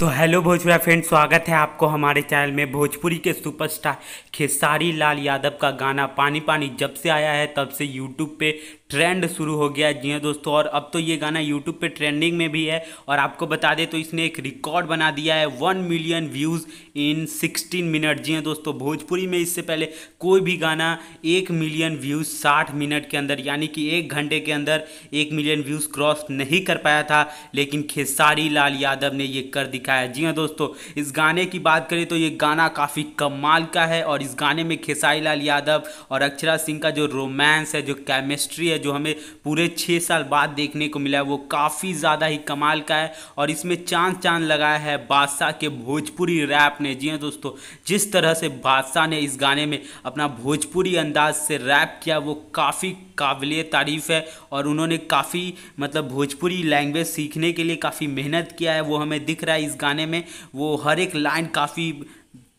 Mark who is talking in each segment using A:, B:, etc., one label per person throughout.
A: तो hello Bhojpura friend स्वागत है आपको हमारे चैनल में भोजपुरी के सुपरस्टार खेसारी लाल यादव का गाना पानी पानी जब से आया है तब से यूट्यूब पे ट्रेंड शुरू हो गया जी हाँ दोस्तों और अब तो ये गाना यूट्यूब पे ट्रेंडिंग में भी है और आपको बता दें तो इसने एक रिकॉर्ड बना दिया है one million views in sixteen minute जी हाँ दोस्तों भोजपुरी में इससे पहले कोई भी गाना एक मिलियन व्यूज़ साठ मिनट के अंदर यानी कि एक घंटे के अंदर एक मिलियन व्यूज़ क्रॉस नहीं कर पाया था लेकिन खेसारी लाल यादव ने ये कर दिखाया का है जी हाँ दोस्तों इस गाने की बात करें तो ये गाना काफ़ी कमाल का है और इस गाने में खेसारी लाल यादव और अक्षरा सिंह का जो रोमांस है जो केमिस्ट्री है जो हमें पूरे छः साल बाद देखने को मिला है वो काफ़ी ज़्यादा ही कमाल का है और इसमें चांद चांद लगाया है बादशाह के भोजपुरी रैप ने जी हाँ दोस्तों जिस तरह से बादशाह ने इस गाने में अपना भोजपुरी अंदाज से रैप किया वो काफ़ी काबिल तारीफ़ है और उन्होंने काफ़ी मतलब भोजपुरी लैंग्वेज सीखने के लिए काफ़ी मेहनत किया है वो हमें दिख रहा है इस गाने में वो हर एक लाइन काफ़ी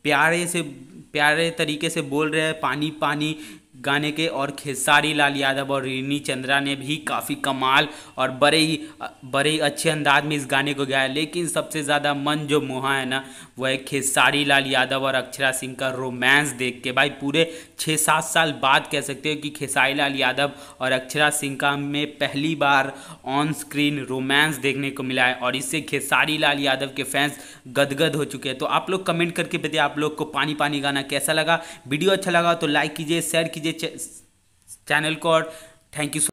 A: प्यारे से प्यारे तरीके से बोल रहे हैं पानी पानी गाने के और खेसारी लाल यादव और रिनी चंद्रा ने भी काफ़ी कमाल और बड़े ही बड़े ही अच्छे अंदाज में इस गाने को गाया लेकिन सबसे ज़्यादा मन जो मुहा है ना वह है खेसारी लाल यादव और अक्षरा सिंह का रोमांस देख के भाई पूरे छः सात साल बाद कह सकते हो कि खेसारी लाल यादव और अक्षरा सिंह का में पहली बार ऑन स्क्रीन रोमांस देखने को मिला है और इससे खेसारी लाल यादव के फैंस गदगद हो चुके हैं तो आप लोग कमेंट करके बताइए आप लोग को पानी पानी गाना कैसा लगा वीडियो अच्छा लगा तो लाइक कीजिए शेयर कीजिए चैनल को और थैंक यू